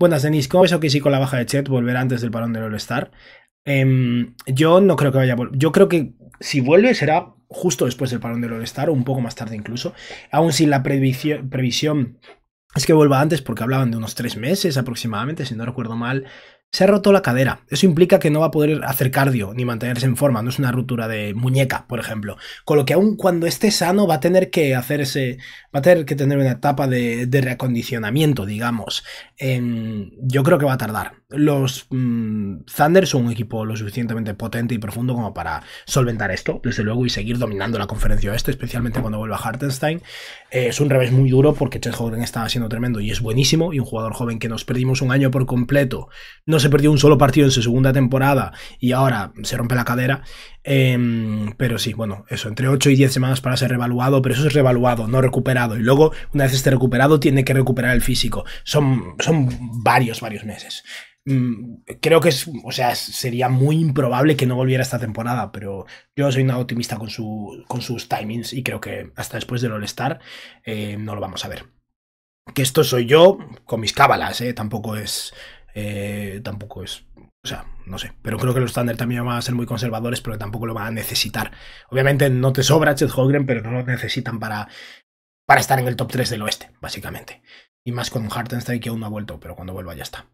Buenas, Denis, ¿cómo eso que sí con la baja de Chet volverá antes del parón del All-Star? Em, yo no creo que vaya a volver. Yo creo que si vuelve será justo después del parón del All-Star o un poco más tarde incluso. Aún si la previsión es que vuelva antes porque hablaban de unos tres meses aproximadamente, si no recuerdo mal, se ha roto la cadera. Eso implica que no va a poder hacer cardio ni mantenerse en forma. No es una ruptura de muñeca, por ejemplo. Con lo que aun cuando esté sano va a tener que hacerse, va a tener que tener una etapa de, reacondicionamiento, digamos. Em, yo creo que va a tardar los Thunders mm, Thunder son un equipo lo suficientemente potente y profundo como para solventar esto, desde luego, y seguir dominando la conferencia oeste, especialmente cuando vuelva Hartenstein. Eh, es un revés muy duro porque Chet Hogan está siendo tremendo y es buenísimo, y un jugador joven que nos perdimos un año por completo, no se perdió un solo partido en su segunda temporada y ahora se rompe la cadera, Em, pero sí, bueno, eso, entre 8 y 10 semanas para ser revaluado, pero eso es revaluado, no recuperado. Y luego, una vez esté recuperado, tiene que recuperar el físico. Son, son varios, varios meses. Mm, creo que es, o sea, sería muy improbable que no volviera esta temporada, pero yo soy una optimista con, su, con sus timings y creo que hasta después del All-Star eh, no lo vamos a ver. Que esto soy yo con mis cábalas, eh, tampoco es. Eh, tampoco es o sea, no sé. Pero creo que los Thunder también van a ser muy conservadores, pero tampoco lo van a necesitar. Obviamente no te sobra Chet hogren pero no lo necesitan para, para estar en el top 3 del oeste, básicamente. Y más con Hartenstein que aún no ha vuelto, pero cuando vuelva ya está.